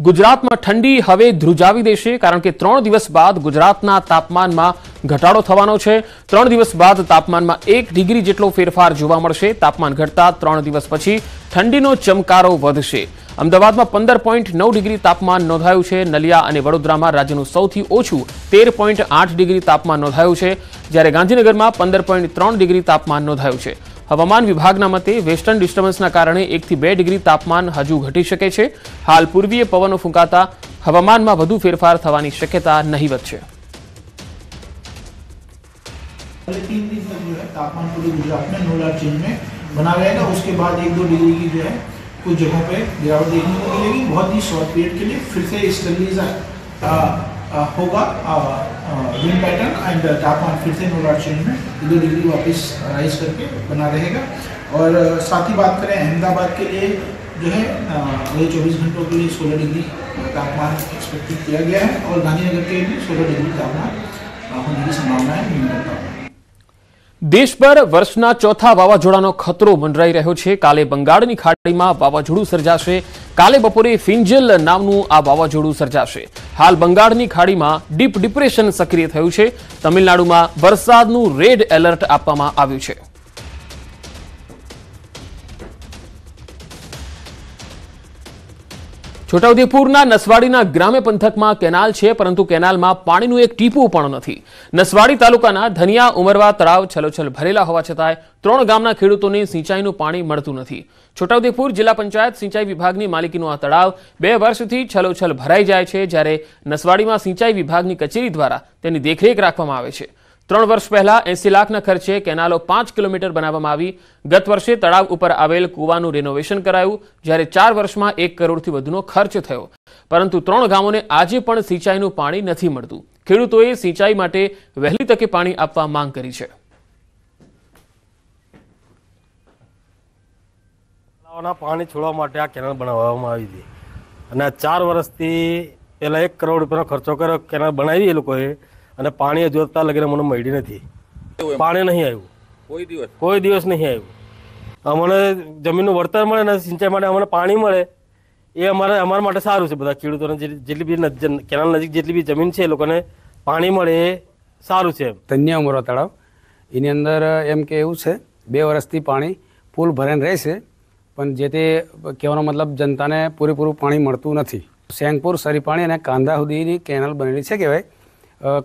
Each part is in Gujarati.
ગુજરાતમાં ઠંડી હવે ધ્રુજાવી દેશે કારણ કે ત્રણ દિવસ બાદ ગુજરાતના તાપમાનમાં ઘટાડો થવાનો છે ત્રણ દિવસ બાદ તાપમાનમાં એક ડિગ્રી જેટલો ફેરફાર જોવા મળશે તાપમાન ઘટતા ત્રણ દિવસ પછી ઠંડીનો ચમકારો વધશે અમદાવાદમાં પંદર પોઈન્ટ નવ ડિગ્રી તાપમાન નોંધાયું છે નલિયા અને વડોદરામાં રાજ્યનું સૌથી ઓછું તેર પોઈન્ટ આઠ ડિગ્રી તાપમાન નોંધાયું છે જ્યારે ગાંધીનગરમાં પંદર પોઈન્ટ ત્રણ ડિગ્રી તાપમાન નોંધાયું છે હવામાન विभाग मते वेस्टर्न डिस्टर्बंस कारण एक બે ડિગ્રી તાપમાન હજુ ઘટી શકે છે હાલ પૂર્વીય પવનો ફૂંકાતા હવામાનમાં વધુ ફેરફાર થવાની શક્યતા है तापमान पूरे गुजरात में नो लाट चेंज में बना रहेगा उसके बाद एक दो डिग्री की जो है कुछ जगहों पे गिरावट देखने को मिलेगी बहुत ही शॉर्ट पीरियड के लिए फिर से इस तरीके હબોક હવા મીડબાઈટન એન્ડ જાપાન ફિશનોલ એન્ચે ઇલીલી ઓફિસ રાઇસ કરકે બના રહેગા ઓર સાકી વાત કરે અમદાવાદ કે લે જો હે 24 ઘંટો કે લિયે 16 ડિગ્રી તાપમાન એક્સપેક્ટેડ કે ગયા હે ઓર નમીય ગતિ 16 ડિગ્રી તાપમાન આપને સુભાવના હે દેશ પર વર્ષનો ચોથા વાવાજોડાનો ખતરો મંડરાઈ રહ્યો છે કાલે બંગાળની ખાડીમાં વાવાઝોડું સર્જાશે કાલે બપોરે ફિંજેલ નામનું આ વાવાઝોડું સર્જાશે હાલ બંગાળની ખાડીમાં ડીપ ડિપ્રેશન સક્રિય થયું છે તમિલનાડુમાં વરસાદનું રેડ એલર્ટ આપવામાં આવ્યું છે છોટાઉદેપુરના નસવાડીના ગ્રામ્ય પંથકમાં કેનાલ છે પરંતુ કેનાલમાં પાણીનું એક ટીપું પણ નથી નસવાડી તાલુકાના ધનિયા ઉમરવા તળાવ છલોછલ ભરેલા હોવા છતાંય ત્રણ ગામના ખેડૂતોને સિંચાઈનું પાણી મળતું નથી છોટાઉદેપુર જિલ્લા પંચાયત સિંચાઈ વિભાગની માલિકીનું આ તળાવ બે વર્ષથી છલોછલ ભરાઈ જાય છે જ્યારે નસવાડીમાં સિંચાઈ વિભાગની કચેરી દ્વારા તેની દેખરેખ રાખવામાં આવે છે ત્રણ વર્ષ પહેલા એસી લાખના ખર્ચે કેનાલો પાંચ કિલોમીટર બનાવવામાં આવી ગત વર્ષે તળાવ ઉપર આવેલ કૂવાનું રિનોવેશન કરાયું જ્યારે ચાર વર્ષમાં એક કરોડથી વધુનો ખર્ચ થયો પરંતુ ત્રણ ગામોને આજે પણ સિંચાઈનું પાણી નથી મળતું ખેડૂતોએ સિંચાઈ માટે વહેલી તકે પાણી આપવા માંગ કરી છે તળાવના પાણી છોડવા માટે આ કેનાલ બનાવવામાં આવી હતી અને ચાર વર્ષથી પહેલાં એક કરોડ રૂપિયાનો ખર્ચો કર્યો કેનાલ બનાવી એ લોકોએ અને પાણી જોતા લગીને મને મળી નથી પાણી નહીં આવ્યું કોઈ દિવસ કોઈ દિવસ નહીં આવ્યું અમને જમીનનું વળતર મળે ને સિંચાઈ માટે અમને પાણી મળે એ અમારે અમારા માટે સારું છે બધા ખેડૂતોને જેટલી બી કેનાલ નજીક જેટલી બી જમીન છે એ લોકોને પાણી મળે એ સારું છે ધન્ય ઉમરો તળાવ એની અંદર એમ કે એવું છે બે વર્ષથી પાણી પુલ ભરેન રહેશે પણ જે તે કહેવાનો મતલબ જનતાને પૂરેપૂરું પાણી મળતું નથી સેંગપુર સરીપાણી અને કાંદા સુધીની કેનાલ બનેલી છે કહેવાય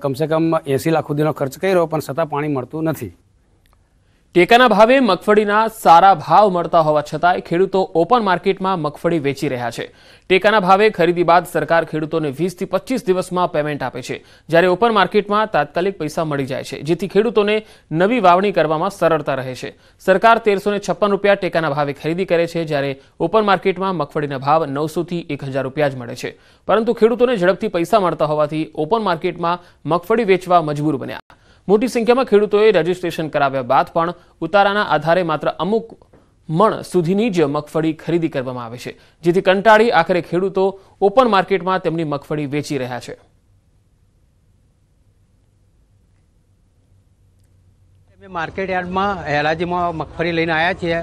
કમસે કમ એંસી લાખ સુધીનો ખર્ચ કર્યો પણ છતાં પાણી મળતું નથી ટેકાના ભાવે મગફળીના સારા ભાવ મળતા હોવા છતાંય ખેડૂતો ઓપન માર્કેટમાં મગફળી વેચી રહ્યા છે ટેકાના ભાવે ખરીદી બાદ સરકાર ખેડૂતોને વીસથી પચીસ દિવસમાં પેમેન્ટ આપે છે જ્યારે ઓપન માર્કેટમાં તાત્કાલિક પૈસા મળી જાય છે જેથી ખેડૂતોને નવી વાવણી કરવામાં સરળતા રહે છે સરકાર તેરસો છપ્પન રૂપિયા ટેકાના ભાવે ખરીદી કરે છે જ્યારે ઓપન માર્કેટમાં મગફળીના ભાવ નવસોથી એક હજાર રૂપિયા જ મળે છે પરંતુ ખેડૂતોને ઝડપથી પૈસા મળતા હોવાથી ઓપન માર્કેટમાં મગફળી વેચવા મજબૂર બન્યા મોટી સંખ્યામાં ખેડૂતોએ રજીસ્ટ્રેશન કરાવ્યા બાદ પણ ઉતારાના આધારે માત્ર અમુક મણ સુધીની જ મગફળી ખરીદી કરવામાં આવે છે જેથી કંટાળી આખરે ખેડૂતો ઓપન માર્કેટમાં તેમની મગફળી વેચી રહ્યા છે માર્કેટ યાર્ડમાં હેરાજીમાં મગફળી લઈને આવ્યા છીએ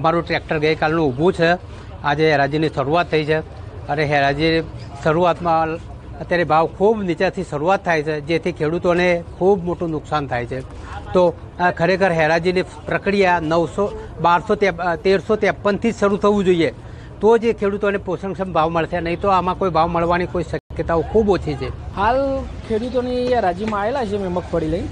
અમારું ટ્રેક્ટર ગઈકાલનું ઊભું છે આજે હેરાજીની શરૂઆત થઈ છે અને હેરાજી શરૂઆતમાં અત્યારે ભાવ ખૂબ નીચાથી શરૂઆત થાય છે જેથી ખેડૂતોને ખૂબ મોટું નુકસાન થાય છે તો ખરેખર હેરાજીની પ્રક્રિયા નવસો બારસો તેરસો ત્રેપનથી શરૂ થવું જોઈએ તો જે ખેડૂતોને પોષણક્ષમ ભાવ મળશે નહીં તો આમાં કોઈ ભાવ મળવાની કોઈ શક્યતાઓ ખૂબ ઓછી છે હાલ ખેડૂતોની હરાજીમાં આવેલા છે મેં મગફળી લઈ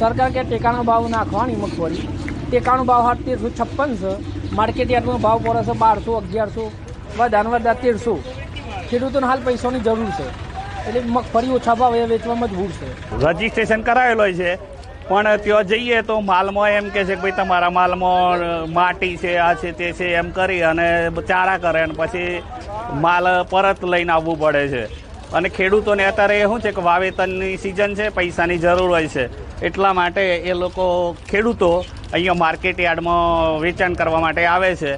સરકાર કે ટેકાણો ભાવ નાખવાની મગફળી ટેકાનો ભાવ હાથ તેરસો છપ્પન છે માર્કેટ યાર્ડનો ભાવ પડે છે બારસો અગિયારસો વધારે વધારે તેરસો ખેડૂતોને હાલ પૈસાની જરૂર છે એટલે મગફળી ઓછા એ વેચવામાં જ ભૂલ છે રજીસ્ટ્રેશન કરાવેલો છે પણ ત્યાં જઈએ તો માલમાં એમ કે છે કે ભાઈ તમારા માલમાં માટી છે આ છે તે છે એમ કરી અને ચારા કરે અને પછી માલ પરત લઈને આવવું પડે છે અને ખેડૂતોને અત્યારે શું છે કે વાવેતરની સિઝન છે પૈસાની જરૂર હોય છે એટલા માટે એ લોકો ખેડૂતો અહીંયા માર્કેટ યાર્ડમાં વેચાણ કરવા માટે આવે છે